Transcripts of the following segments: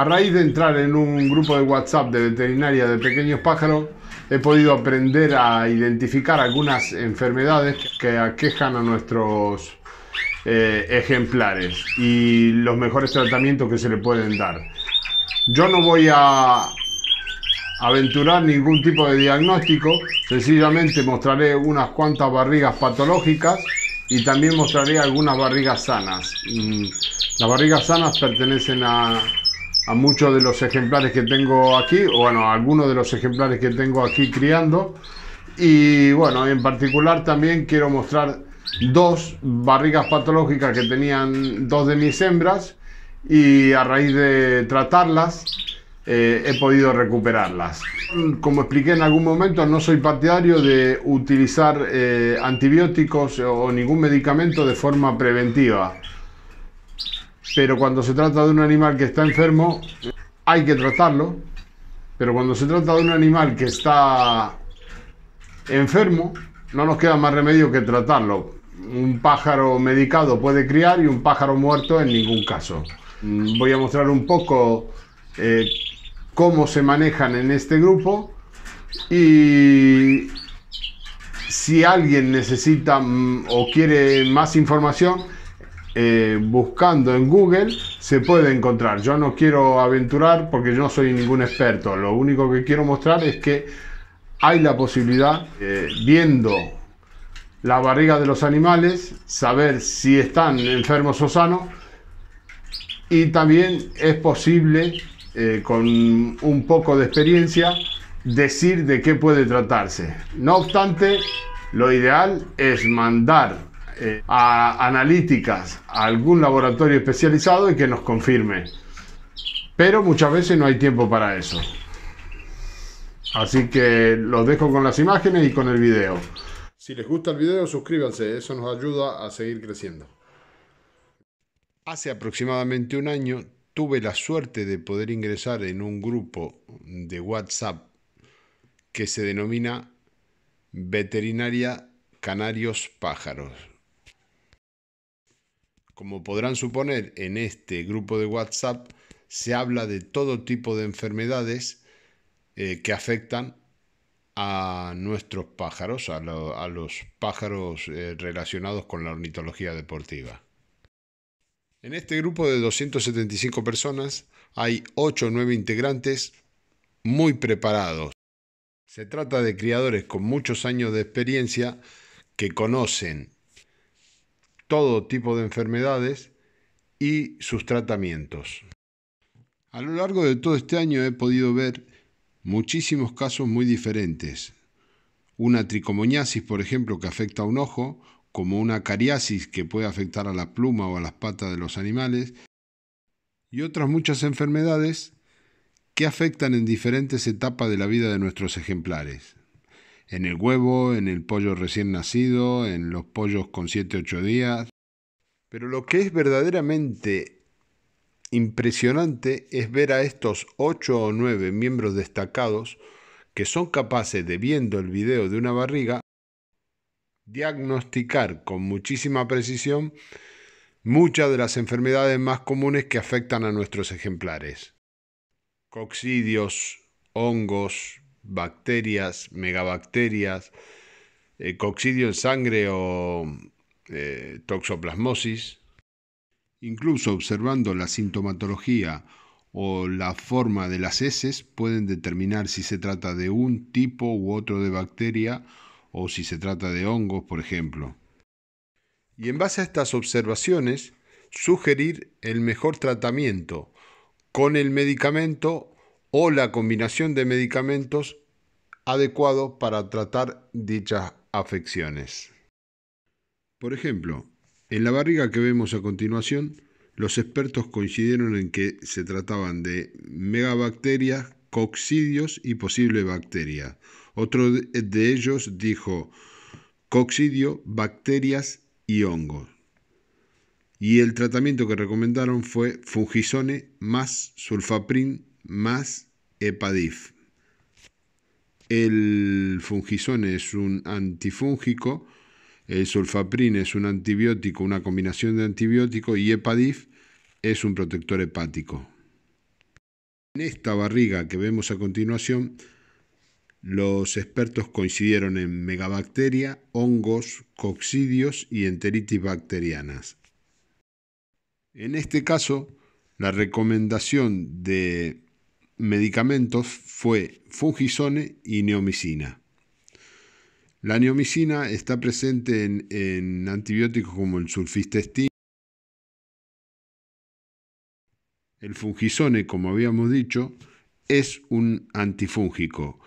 A raíz de entrar en un grupo de WhatsApp de veterinaria de pequeños pájaros, he podido aprender a identificar algunas enfermedades que aquejan a nuestros eh, ejemplares y los mejores tratamientos que se le pueden dar. Yo no voy a aventurar ningún tipo de diagnóstico, sencillamente mostraré unas cuantas barrigas patológicas y también mostraré algunas barrigas sanas. Mm, las barrigas sanas pertenecen a a muchos de los ejemplares que tengo aquí, o bueno, algunos de los ejemplares que tengo aquí criando. Y bueno, en particular también quiero mostrar dos barrigas patológicas que tenían dos de mis hembras y a raíz de tratarlas eh, he podido recuperarlas. Como expliqué en algún momento, no soy partidario de utilizar eh, antibióticos o ningún medicamento de forma preventiva pero cuando se trata de un animal que está enfermo, hay que tratarlo, pero cuando se trata de un animal que está enfermo, no nos queda más remedio que tratarlo. Un pájaro medicado puede criar y un pájaro muerto en ningún caso. Mm, voy a mostrar un poco eh, cómo se manejan en este grupo y si alguien necesita mm, o quiere más información, eh, buscando en Google se puede encontrar. Yo no quiero aventurar porque yo no soy ningún experto. Lo único que quiero mostrar es que hay la posibilidad, viendo la barriga de los animales, saber si están enfermos o sanos. Y también es posible, eh, con un poco de experiencia, decir de qué puede tratarse. No obstante, lo ideal es mandar a analíticas, a algún laboratorio especializado y que nos confirme. Pero muchas veces no hay tiempo para eso. Así que los dejo con las imágenes y con el video. Si les gusta el video, suscríbanse, eso nos ayuda a seguir creciendo. Hace aproximadamente un año tuve la suerte de poder ingresar en un grupo de WhatsApp que se denomina Veterinaria Canarios Pájaros. Como podrán suponer, en este grupo de WhatsApp se habla de todo tipo de enfermedades eh, que afectan a nuestros pájaros, a, los pájaros eh, relacionados con la ornitología deportiva. En este grupo de 275 personas hay 8 o 9 integrantes muy preparados. Se trata de criadores con muchos años de experiencia que conocen todo tipo de enfermedades y sus tratamientos. A lo largo de todo este año he podido ver muchísimos casos muy diferentes. Una tricomoniasis, por ejemplo, que afecta a un ojo, como una cariasis que puede afectar a la pluma o a las patas de los animales, y otras muchas enfermedades que afectan en diferentes etapas de la vida de nuestros ejemplares en el huevo, en el pollo recién nacido, en los pollos con 7-8 días. Pero lo que es verdaderamente impresionante es ver a estos 8 o 9 miembros destacados que son capaces de viendo el video de una barriga diagnosticar con muchísima precisión muchas de las enfermedades más comunes que afectan a nuestros ejemplares. Coccidios, hongos, bacterias, megabacterias, eh, coccidio en sangre o eh, toxoplasmosis. Incluso observando la sintomatología o la forma de las heces pueden determinar si se trata de un tipo u otro de bacteria o si se trata de hongos, por ejemplo. Y en base a estas observaciones, sugerir el mejor tratamiento con el medicamento o la combinación de medicamentos adecuado para tratar dichas afecciones. Por ejemplo, en la barriga que vemos a continuación, los expertos coincidieron en que se trataban de megabacterias, coccidios y posible bacteria. Otro de ellos dijo coccidio, bacterias y hongos. Y el tratamiento que recomendaron fue fungisone más sulfaprin más EPADIF. El fungizón es un antifúngico, el sulfaprin es un antibiótico, una combinación de antibióticos y EPADIF es un protector hepático. En esta barriga que vemos a continuación, los expertos coincidieron en megabacteria, hongos, coccidios y enteritis bacterianas. En este caso, la recomendación de medicamentos fue fungisone y neomicina. La neomicina está presente en, antibióticos como el sulfistestin. El fungisone, como habíamos dicho, es un antifúngico.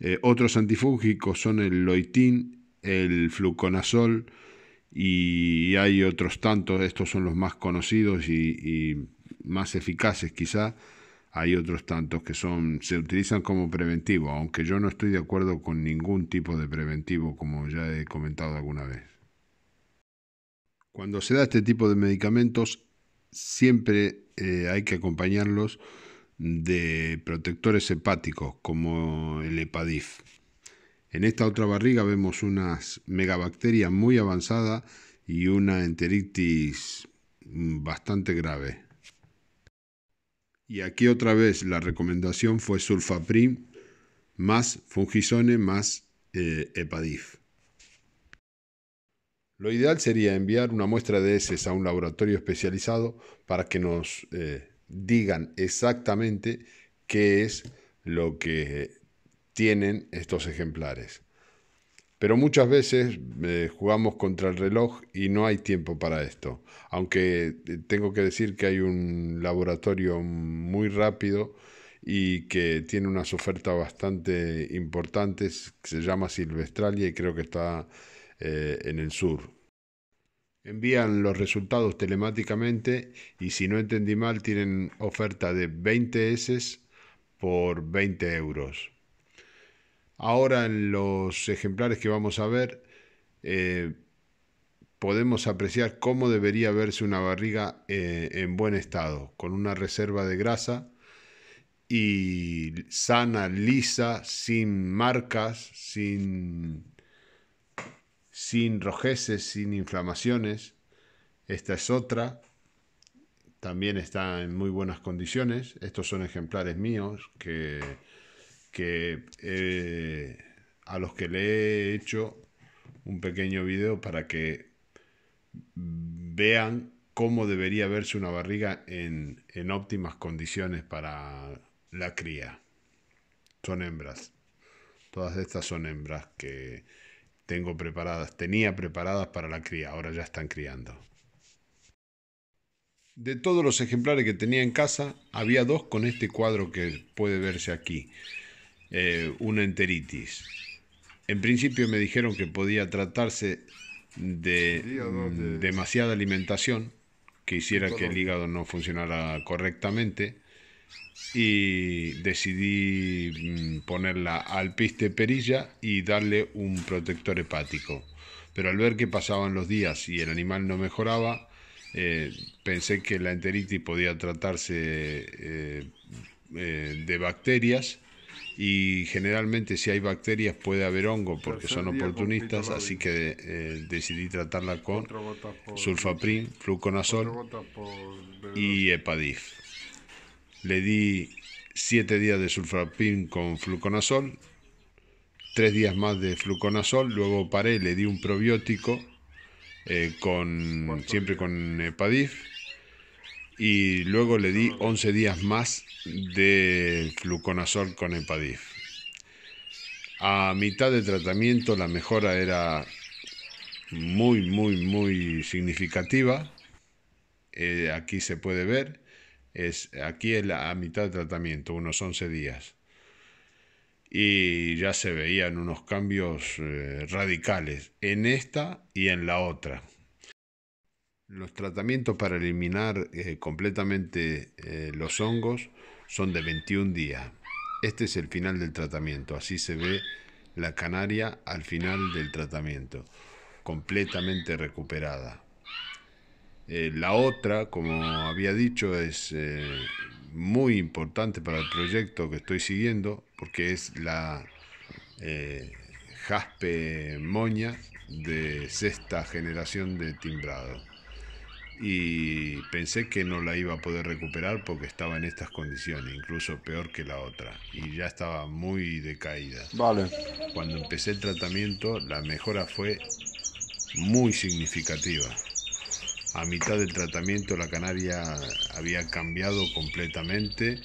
Eh, otros antifúngicos son el loitín, el fluconazol y hay otros tantos. Estos son los más conocidos y más eficaces quizá hay otros tantos que son, se utilizan como preventivo, aunque yo no estoy de acuerdo con ningún tipo de preventivo, como ya he comentado alguna vez. Cuando se da este tipo de medicamentos, siempre eh, hay que acompañarlos de protectores hepáticos, como el Hepadif. En esta otra barriga vemos unas megabacterias muy avanzadas y una enteritis mm, bastante grave. Y aquí otra vez la recomendación fue Sulfaprim más Fungisone más eh, Epadif. Lo ideal sería enviar una muestra de heces a un laboratorio especializado para que nos eh, digan exactamente qué es lo que tienen estos ejemplares. Pero muchas veces eh, jugamos contra el reloj y no hay tiempo para esto. Aunque eh, tengo que decir que hay un laboratorio muy rápido y que tiene unas ofertas bastante importantes, que se llama Silvestralia y creo que está eh, en el sur. Envían los resultados telemáticamente y si no entendí mal tienen oferta de 20 S por 20 euros. Ahora en los ejemplares que vamos a ver eh, podemos apreciar cómo debería verse una barriga eh, en buen estado, con una reserva de grasa y sana, lisa, sin marcas, sin, sin rojeces, sin inflamaciones. Esta es otra también está en muy buenas condiciones. Estos son ejemplares míos que que eh, a los que le he hecho un pequeño video para que vean cómo debería verse una barriga en óptimas condiciones para la cría. Son hembras. Todas estas son hembras que tengo preparadas, tenía preparadas para la cría, ahora ya están criando. De todos los ejemplares que tenía en casa, había dos con este cuadro que puede verse aquí. Eh, una enteritis. En principio me dijeron que podía tratarse de, mm, demasiada alimentación que hiciera que el hígado no funcionara correctamente y decidí mm, ponerla al piste perilla y darle un protector hepático. Pero al ver que pasaban los días y el animal no mejoraba, eh, pensé que la enteritis podía tratarse eh, de bacterias y generalmente si hay bacterias puede haber hongo porque son oportunistas, así que eh, decidí tratarla con sulfaprim, fluconazol y epadif. Le di 7 días de sulfaprim con fluconazol, 3 días más de fluconazol, luego paré, le di un probiótico eh, con, siempre con epadif y luego le di 11 días más de fluconazol con Epadif. A mitad de tratamiento la mejora era muy, muy, muy significativa. Eh, aquí se puede ver, es, aquí es la, a mitad de tratamiento, unos 11 días. Y ya se veían unos cambios eh, radicales en esta y en la otra. Los tratamientos para eliminar eh, completamente eh, los hongos son de 21 días. Este es el final del tratamiento, así se ve la canaria al final del tratamiento, completamente recuperada. Eh, la otra, como había dicho, es muy importante para el proyecto que estoy siguiendo, porque es la jaspe moña de sexta generación de timbrado y pensé que no la iba a poder recuperar porque estaba en estas condiciones, incluso peor que la otra, y ya estaba muy decaída. Vale. Cuando empecé el tratamiento, la mejora fue muy significativa. A mitad del tratamiento la canaria había cambiado completamente,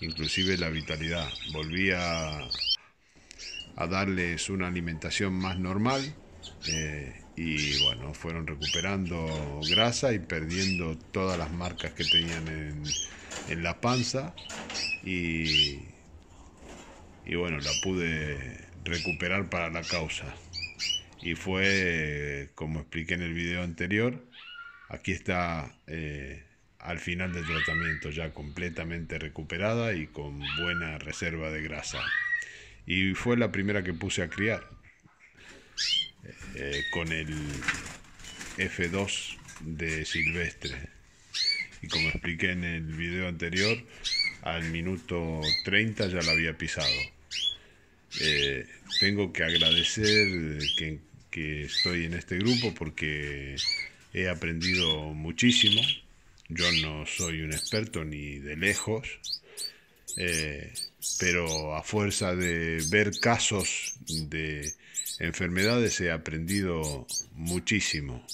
inclusive la vitalidad. Volvía a darles una alimentación más normal eh, y bueno, fueron recuperando grasa y perdiendo todas las marcas que tenían en, la panza y, bueno, la pude recuperar para la causa. Y fue, como expliqué en el video anterior, aquí está eh, al final del tratamiento ya completamente recuperada y con buena reserva de grasa. Y fue la primera que puse a criar. Eh, con el F2 de Silvestre. Y como expliqué en el video anterior, al minuto 30 ya la había pisado. Eh, tengo que agradecer que, estoy en este grupo porque he aprendido muchísimo. Yo no soy un experto ni de lejos, eh, pero a fuerza de ver casos de enfermedades he aprendido muchísimo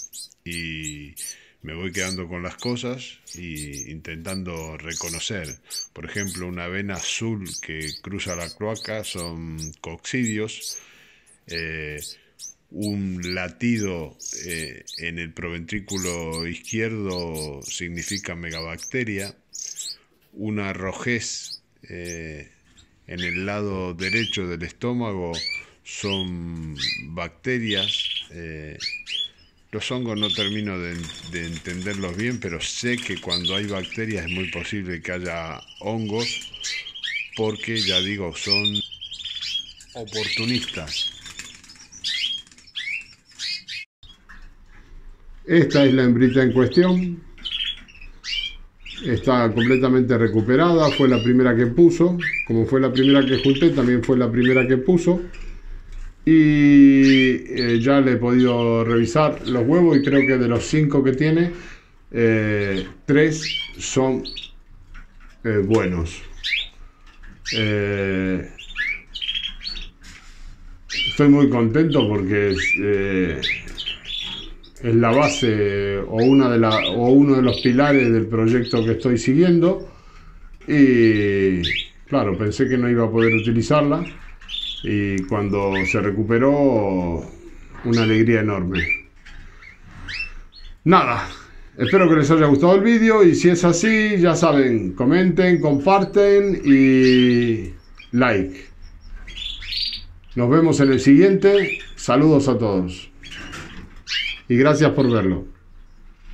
y me voy quedando con las cosas y intentando reconocer. Por ejemplo, una vena azul que cruza la cloaca son coccidios. Eh, un latido eh, en el proventrículo izquierdo significa megabacteria. Una rojez eh, en el lado derecho del estómago son bacterias. Eh, los hongos no termino de, entenderlos bien, pero sé que cuando hay bacterias es muy posible que haya hongos, porque ya digo, son oportunistas. Esta es la hembrita en cuestión. Está completamente recuperada, fue la primera que puso. Como fue la primera que junté, también fue la primera que puso. Y eh, ya le he podido revisar los huevos y creo que de los 5 que tiene, 3 eh, son eh, buenos. estoy muy contento porque es, la base o, una de o uno de los pilares del proyecto que estoy siguiendo. Y claro, pensé que no iba a poder utilizarla, y cuando se recuperó, una alegría enorme. Nada, espero que les haya gustado el vídeo y si es así, ya saben, comenten, comparten y like. Nos vemos en el siguiente. Saludos a todos. Y gracias por verlo.